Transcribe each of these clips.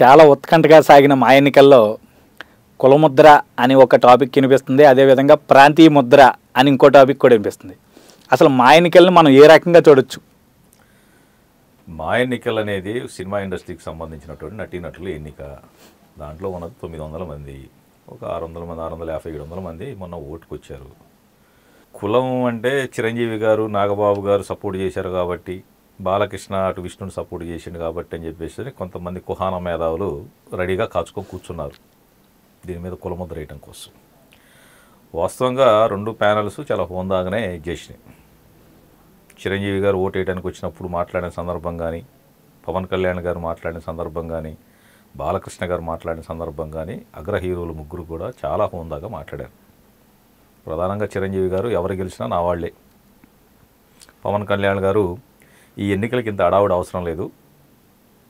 చాలా ఉత్కంఠగా సాగిన మా ఎన్నికల్లో కులముద్ర అని ఒక టాపిక్ వినిపిస్తుంది అదేవిధంగా ప్రాంతీయ ముద్ర అని ఇంకో టాపిక్ కూడా వినిపిస్తుంది అసలు మా ఎన్నికలను మనం ఏ రకంగా చూడొచ్చు మా ఎన్నికలు అనేది సినిమా ఇండస్ట్రీకి సంబంధించినటువంటి నటీనటుల ఎన్నిక దాంట్లో ఉన్న తొమ్మిది వందల మంది ఒక ఆరు వందల మంది ఆరు వందల యాభై ఏడు వందల మంది మొన్న ఓటుకు వచ్చారు కులం అంటే చిరంజీవి గారు నాగబాబు గారు సపోర్ట్ చేశారు కాబట్టి బాలకృష్ణ అటు విష్ణుని సపోర్ట్ చేసిండు కాబట్టి అని చెప్పేసి కొంతమంది కుహాన మేధావులు రెడీగా కాచుకొని కూర్చున్నారు దీని మీద కులముద్ర వేయడం కోసం వాస్తవంగా రెండు ప్యానల్స్ చాలా హోందాగానే చేసినాయి చిరంజీవి గారు ఓటు వేయడానికి వచ్చినప్పుడు మాట్లాడిన సందర్భం కానీ పవన్ కళ్యాణ్ గారు మాట్లాడిన సందర్భం కానీ బాలకృష్ణ గారు మాట్లాడిన సందర్భం కానీ అగ్ర హీరోలు ముగ్గురు కూడా చాలా హోందాగా మాట్లాడారు ప్రధానంగా చిరంజీవి గారు ఎవరు గెలిచినా నా వాళ్లే పవన్ కళ్యాణ్ గారు ఈ ఎన్నికలకి ఇంత అడావుడు అవసరం లేదు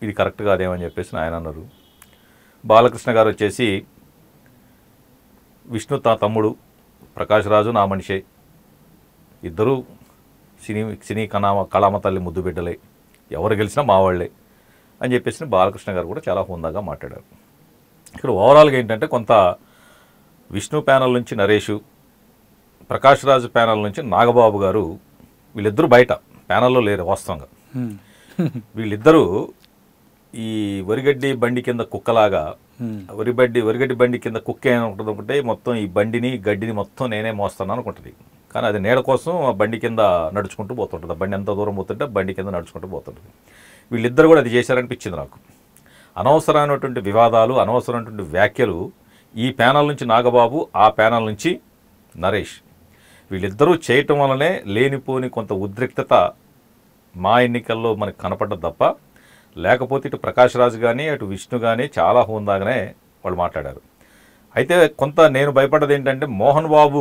ఇది కరెక్ట్ కాదేమని చెప్పేసి ఆయన అన్నారు బాలకృష్ణ గారు వచ్చేసి విష్ణు తా తమ్ముడు ప్రకాష్ రాజు నా మనిషే ఇద్దరూ సినీ సినీ కణామ కళామ తల్లి ముద్దు బిడ్డలే ఎవరు గెలిచినా మావాళ్లే అని చెప్పేసి బాలకృష్ణ గారు కూడా చాలా హుందాగా మాట్లాడారు ఇక్కడ ఓవరాల్గా ఏంటంటే కొంత విష్ణు ప్యానల్ నుంచి నరేషు ప్రకాష్ రాజు ప్యానల్ నుంచి నాగబాబు గారు వీళ్ళిద్దరూ బయట ప్యానల్లో లేరు వాస్తవంగా వీళ్ళిద్దరూ ఈ వరిగడ్డి బండి కింద కుక్కలాగా వరిబడ్డి వరిగడ్డి బండి కింద కుక్క ఉంటుంది అనుకుంటే మొత్తం ఈ బండిని గడ్డిని మొత్తం నేనే మోస్తాను అనుకుంటుంది కానీ అది నీడ కోసం ఆ బండి కింద నడుచుకుంటూ పోతుంటుంది ఆ బండి ఎంత దూరం పోతుంటే బండి కింద నడుచుకుంటూ పోతుంటుంది వీళ్ళిద్దరు కూడా అది చేశారనిపించింది నాకు అనవసరమైనటువంటి వివాదాలు అనవసరమైనటువంటి వ్యాఖ్యలు ఈ ప్యానల్ నుంచి నాగబాబు ఆ ప్యానల్ నుంచి నరేష్ వీళ్ళిద్దరూ చేయటం వల్లనే లేనిపోని కొంత ఉద్రిక్తత మా ఎన్నికల్లో మనకు కనపడ్డది తప్ప లేకపోతే ఇటు ప్రకాశ్ రాజు కానీ అటు విష్ణు కానీ చాలా హోందాగానే వాళ్ళు మాట్లాడారు అయితే కొంత నేను భయపడ్డది ఏంటంటే మోహన్ బాబు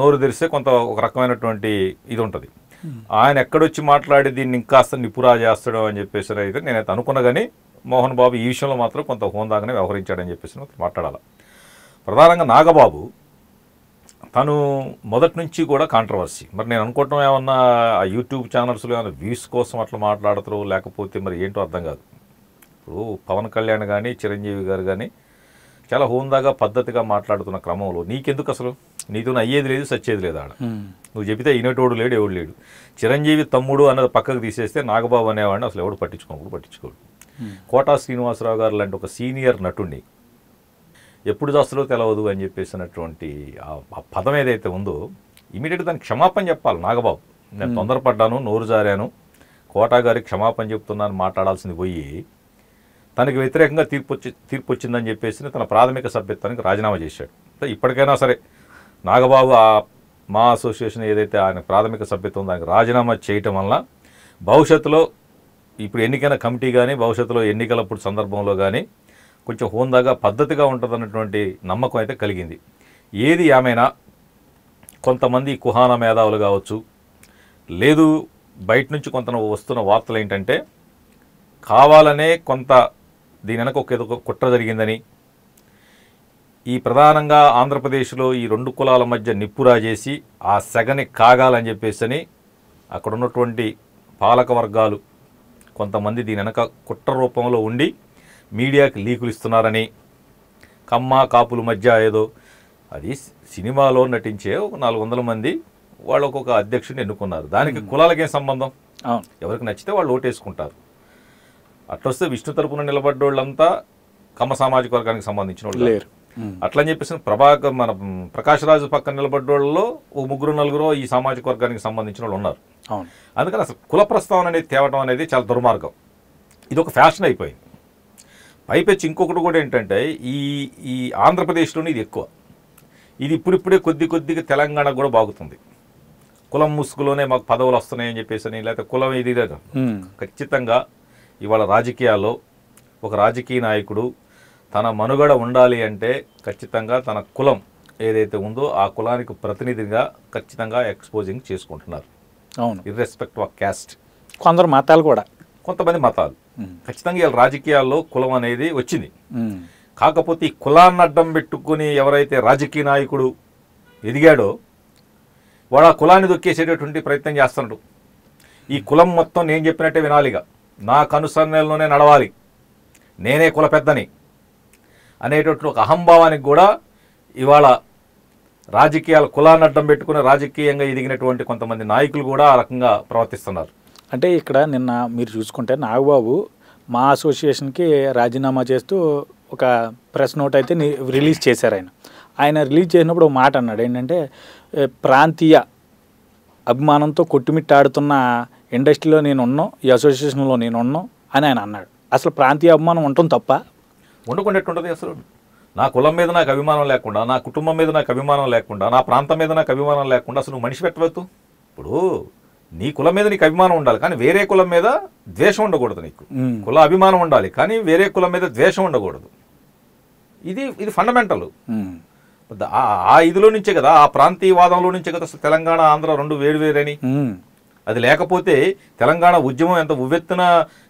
నోరు తెరిస్తే కొంత ఒక రకమైనటువంటి ఇది ఉంటుంది hmm. ఆయన ఎక్కడొచ్చి మాట్లాడి దీన్ని ఇంకాస్త నిపురా చేస్తాడు అని చెప్పేసి అయితే నేనైతే అనుకున్న కానీ మోహన్ బాబు ఈ విషయంలో మాత్రం కొంత హోందాగానే వ్యవహరించాడని చెప్పేసి మాట్లాడాలి ప్రధానంగా నాగబాబు తను మొదటి నుంచి కూడా కాంట్రవర్సీ మరి నేను అనుకోవటం ఏమన్నా ఆ యూట్యూబ్ ఛానల్స్లో ఏమైనా వ్యూస్ కోసం అట్లా మాట్లాడతారు లేకపోతే మరి ఏంటో అర్థం కాదు ఇప్పుడు పవన్ కళ్యాణ్ కానీ చిరంజీవి గారు కానీ చాలా హోందాగా పద్ధతిగా మాట్లాడుతున్న క్రమంలో నీకెందుకు అసలు నీతో అయ్యేది లేదు సచ్చేది లేదు ఆడ నువ్వు చెబితే ఇనేటోడు లేడు ఎవడు లేడు చిరంజీవి తమ్ముడు అన్నది పక్కకు తీసేస్తే నాగబాబు అనేవాడిని అసలు ఎవడు పట్టించుకోకూడదు పట్టించుకోడు కోటా శ్రీనివాసరావు గారు లాంటి ఒక సీనియర్ నటుడిని ఎప్పుడు చూస్తారో తెలవదు అని చెప్పేసినటువంటి ఆ పదం ఏదైతే ఉందో ఇమీడియట్గా దానికి క్షమాపణ చెప్పాలి నాగబాబు నేను తొందరపడ్డాను నోరు జారాను కోటా గారికి క్షమాపణ చెప్తున్నాను మాట్లాడాల్సింది పోయి తనకి వ్యతిరేకంగా తీర్పు వచ్చి తీర్పు వచ్చిందని చెప్పేసి తన ప్రాథమిక సభ్యత్వానికి రాజీనామా చేశాడు ఇప్పటికైనా సరే నాగబాబు ఆ మా అసోసియేషన్ ఏదైతే ఆయన ప్రాథమిక సభ్యత్వం దానికి రాజీనామా చేయటం వల్ల భవిష్యత్తులో ఇప్పుడు ఎన్నికైన కమిటీ కానీ భవిష్యత్తులో ఎన్నికలప్పుడు సందర్భంలో కానీ కొంచెం హోందాగా పద్ధతిగా ఉంటుందన్నటువంటి నమ్మకం అయితే కలిగింది ఏది ఏమైనా కొంతమంది కుహాన మేధావులు కావచ్చు లేదు బయట నుంచి కొంత వస్తున్న వార్తలు ఏంటంటే కావాలనే కొంత దీని వెనక ఒక ఏదో కుట్ర జరిగిందని ఈ ప్రధానంగా ఆంధ్రప్రదేశ్లో ఈ రెండు కులాల మధ్య నిప్పురా చేసి ఆ సెగని కాగాలని చెప్పేసి అని అక్కడ ఉన్నటువంటి పాలక వర్గాలు కొంతమంది దీని వెనక కుట్ర రూపంలో ఉండి మీడియాకి లీకులు ఇస్తున్నారని కమ్మ కాపుల మధ్య ఏదో అది సినిమాలో నటించే ఒక నాలుగు వందల మంది వాళ్ళు ఒక్కొక్క అధ్యక్షుడిని ఎన్నుకున్నారు దానికి కులాలకేం సంబంధం ఎవరికి నచ్చితే వాళ్ళు ఓటేసుకుంటారు అట్లొస్తే విష్ణు తరపున నిలబడ్డోళ్ళంతా కమ్మ సామాజిక వర్గానికి సంబంధించిన వాళ్ళు లేరు అట్లని చెప్పేసి ప్రభాకర్ మన ప్రకాశరాజు పక్కన నిలబడ్డోళ్ళలో ఓ ముగ్గురు నలుగురు ఈ సామాజిక వర్గానికి సంబంధించిన వాళ్ళు ఉన్నారు అందుకని అసలు కుల ప్రస్తావన అనేది తేవడం అనేది చాలా దుర్మార్గం ఇది ఒక ఫ్యాషన్ అయిపోయింది అయిపోయి ఇంకొకటి కూడా ఏంటంటే ఈ ఈ ఆంధ్రప్రదేశ్లోనే ఇది ఎక్కువ ఇది ఇప్పుడిప్పుడే కొద్ది కొద్దిగా తెలంగాణకు కూడా బాగుతుంది కులం ముసుగులోనే మాకు పదవులు వస్తున్నాయని చెప్పేసి అని లేకపోతే కులం ఇది లేదు ఖచ్చితంగా ఇవాళ రాజకీయాల్లో ఒక రాజకీయ నాయకుడు తన మనుగడ ఉండాలి అంటే ఖచ్చితంగా తన కులం ఏదైతే ఉందో ఆ కులానికి ప్రతినిధిగా ఖచ్చితంగా ఎక్స్పోజింగ్ చేసుకుంటున్నారు అవును ఇర్రెస్పెక్ట్ ఆఫ్ క్యాస్ట్ కొందరు మతాలు కూడా కొంతమంది మతాలు ఖచ్చితంగా రాజకీయాల్లో కులం అనేది వచ్చింది కాకపోతే ఈ కులాన్ని అడ్డం పెట్టుకుని ఎవరైతే రాజకీయ నాయకుడు ఎదిగాడో వాడు ఆ కులాన్ని దొక్కేసేటటువంటి ప్రయత్నం చేస్తున్నాడు ఈ కులం మొత్తం నేను చెప్పినట్టే వినాలిగా నాకు అనుసరణలోనే నడవాలి నేనే కుల పెద్దని అనేటటువంటి ఒక అహంభావానికి కూడా ఇవాళ రాజకీయాల కులాన్ని అడ్డం పెట్టుకుని రాజకీయంగా ఎదిగినటువంటి కొంతమంది నాయకులు కూడా ఆ రకంగా ప్రవర్తిస్తున్నారు అంటే ఇక్కడ నిన్న మీరు చూసుకుంటే నాగబాబు మా అసోసియేషన్కి రాజీనామా చేస్తూ ఒక ప్రెస్ నోట్ అయితే రిలీజ్ చేశారు ఆయన ఆయన రిలీజ్ చేసినప్పుడు ఒక మాట అన్నాడు ఏంటంటే ప్రాంతీయ అభిమానంతో కొట్టుమిట్టాడుతున్న ఇండస్ట్రీలో నేను ఉన్నాం ఈ అసోసియేషన్లో నేను ఉన్నాం అని ఆయన అన్నాడు అసలు ప్రాంతీయ అభిమానం ఉండటం తప్ప ఉండకుండాట్టుంటుంది అసలు నా కులం మీద నాకు అభిమానం లేకుండా నా కుటుంబం మీద నాకు అభిమానం లేకుండా నా ప్రాంతం మీద నాకు అభిమానం లేకుండా అసలు నువ్వు మనిషి పెట్టవచ్చు ఇప్పుడు నీ కులం మీద నీకు అభిమానం ఉండాలి కానీ వేరే కులం మీద ద్వేషం ఉండకూడదు నీకు కుల అభిమానం ఉండాలి కానీ వేరే కులం మీద ద్వేషం ఉండకూడదు ఇది ఇది ఫండమెంటల్ ఆ ఇదిలో నుంచే కదా ఆ ప్రాంతీయవాదంలో నుంచే కదా తెలంగాణ ఆంధ్ర రెండు వేరు వేరని అది లేకపోతే తెలంగాణ ఉద్యమం ఎంత ఉవ్వెత్తున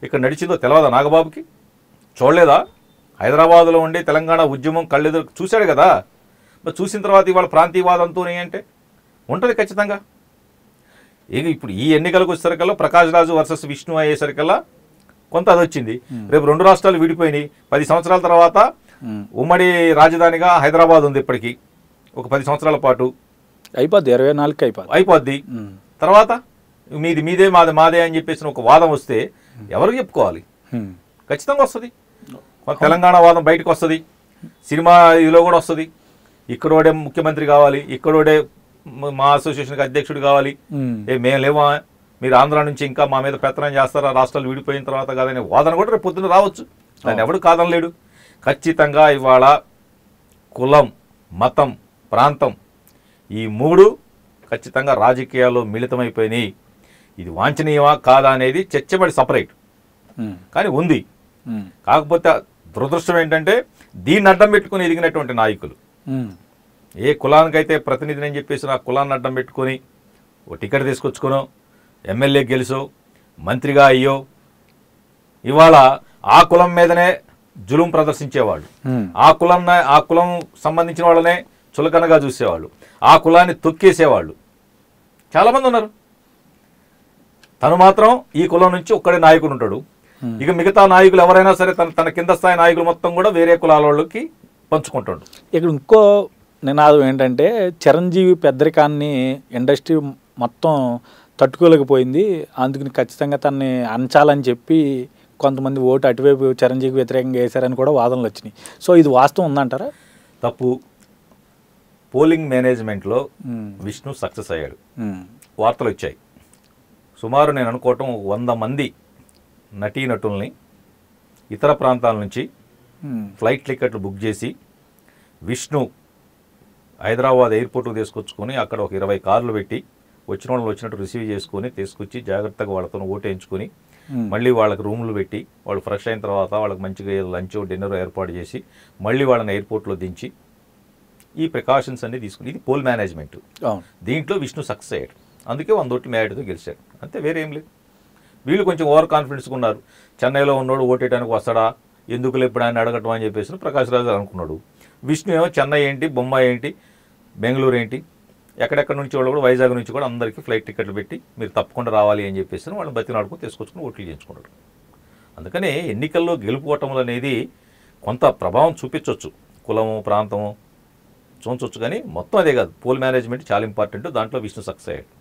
ఇక్కడ నడిచిందో తెలియదా నాగబాబుకి చూడలేదా హైదరాబాద్లో ఉండే తెలంగాణ ఉద్యమం కళ్ళెదురు చూశాడు కదా మరి చూసిన తర్వాత ఇవాళ ప్రాంతీయవాదంతో అంటే ఉంటుంది ఖచ్చితంగా ఇక ఇప్పుడు ఈ ఎన్నికలకు వచ్చేసరికల్లా ప్రకాశ్ రాజు వర్సెస్ విష్ణు అయ్యేసరికల్లా కొంత అది వచ్చింది రేపు రెండు రాష్ట్రాలు విడిపోయినాయి పది సంవత్సరాల తర్వాత ఉమ్మడి రాజధానిగా హైదరాబాద్ ఉంది ఇప్పటికీ ఒక పది సంవత్సరాల పాటు అయిపోద్ది ఇరవై నాలుగు అయిపోద్ది అయిపోద్ది తర్వాత మీది మీదే మాది మాదే అని చెప్పేసి ఒక వాదం వస్తే ఎవరు చెప్పుకోవాలి ఖచ్చితంగా వస్తుంది తెలంగాణ వాదం బయటకు వస్తుంది సినిమా ఇదిలో కూడా వస్తుంది ఇక్కడోడే ముఖ్యమంత్రి కావాలి ఇక్కడోడే మా కి అధ్యక్షుడు కావాలి ఏ మేము లేవా మీరు ఆంధ్ర నుంచి ఇంకా మా మీద పెత్తనం చేస్తారా రాష్ట్రాలు విడిపోయిన తర్వాత కాదనే వాదన కూడా రేపు పొద్దున్న రావచ్చు దాన్ని ఎవడు కాదనలేడు ఖచ్చితంగా ఇవాళ కులం మతం ప్రాంతం ఈ మూడు ఖచ్చితంగా రాజకీయాల్లో మిళితమైపోయినాయి ఇది వాంఛనీయమా కాదా అనేది చర్చబడి సపరేట్ కానీ ఉంది కాకపోతే దురదృష్టం ఏంటంటే దీన్ని అడ్డం పెట్టుకుని ఎదిగినటువంటి నాయకులు ఏ కులానికైతే ప్రతినిధిని అని చెప్పేసి నా కులాన్ని అడ్డం పెట్టుకొని ఓ టికెట్ తీసుకొచ్చుకోను ఎమ్మెల్యే గెలుసు మంత్రిగా అయ్యో ఇవాళ ఆ కులం మీదనే జులుం ప్రదర్శించేవాళ్ళు ఆ కులం ఆ కులం సంబంధించిన వాళ్ళనే చులకనగా చూసేవాళ్ళు ఆ కులాన్ని తొక్కేసేవాళ్ళు చాలామంది ఉన్నారు తను మాత్రం ఈ కులం నుంచి ఒక్కడే నాయకుడు ఉంటాడు ఇక మిగతా నాయకులు ఎవరైనా సరే తన తన కింద స్థాయి నాయకులు మొత్తం కూడా వేరే కులాల వాళ్ళకి పంచుకుంటాడు ఇక్కడ ఇంకో నినాదం ఏంటంటే చిరంజీవి పెద్దరికాన్ని ఇండస్ట్రీ మొత్తం తట్టుకోలేకపోయింది అందుకని ఖచ్చితంగా తనని అంచాలని చెప్పి కొంతమంది ఓటు అటువైపు చిరంజీవి వ్యతిరేకంగా వేశారని కూడా వాదనలు వచ్చినాయి సో ఇది వాస్తవం ఉందంటారా తప్పు పోలింగ్ మేనేజ్మెంట్లో విష్ణు సక్సెస్ అయ్యాడు వార్తలు వచ్చాయి సుమారు నేను అనుకోవటం వంద మంది నటీనటుల్ని ఇతర ప్రాంతాల నుంచి ఫ్లైట్ టికెట్లు బుక్ చేసి విష్ణు హైదరాబాద్ ఎయిర్పోర్ట్కు తీసుకొచ్చుకొని అక్కడ ఒక ఇరవై కార్లు పెట్టి వచ్చిన వాళ్ళు వచ్చినట్టు రిసీవ్ చేసుకొని తీసుకొచ్చి జాగ్రత్తగా వాళ్ళతో ఓటేయించుకొని మళ్ళీ వాళ్ళకి రూమ్లు పెట్టి వాళ్ళు ఫ్రెష్ అయిన తర్వాత వాళ్ళకి మంచిగా లంచ్ డిన్నర్ ఏర్పాటు చేసి మళ్ళీ వాళ్ళని ఎయిర్పోర్ట్లో దించి ఈ ప్రికాషన్స్ అన్ని తీసుకుని ఇది పోల్ మేనేజ్మెంట్ దీంట్లో విష్ణు సక్సెస్ అయ్యాడు అందుకే వంద ఓట్లు మేడతో గెలిచాడు అంతే వేరేం లేదు వీళ్ళు కొంచెం ఓవర్ కాన్ఫిడెన్స్గా ఉన్నారు చెన్నైలో ఉన్నాడు ఓటేయడానికి వస్తాడా ఎందుకు ఎప్పుడు ఆయన అడగటం అని చెప్పేసి ప్రకాశ్ రాజు అనుకున్నాడు విష్ణు ఏమో చెన్నై ఏంటి బొమ్మ ఏంటి బెంగళూరు ఏంటి ఎక్కడెక్కడ నుంచి వాళ్ళు కూడా వైజాగ్ నుంచి కూడా అందరికీ ఫ్లైట్ టికెట్లు పెట్టి మీరు తప్పకుండా రావాలి అని చెప్పేసి వాళ్ళని బతికినాడుకుని తీసుకొచ్చుకుని ఓట్లు చేయించుకున్నాడు అందుకని ఎన్నికల్లో గెలుపుకోవటములు అనేది కొంత ప్రభావం చూపించవచ్చు కులము ప్రాంతము చూపించవచ్చు కానీ మొత్తం అదే కాదు పోల్ మేనేజ్మెంట్ చాలా ఇంపార్టెంట్ దాంట్లో విష్ణు సక్సెస్ అయ్యాడు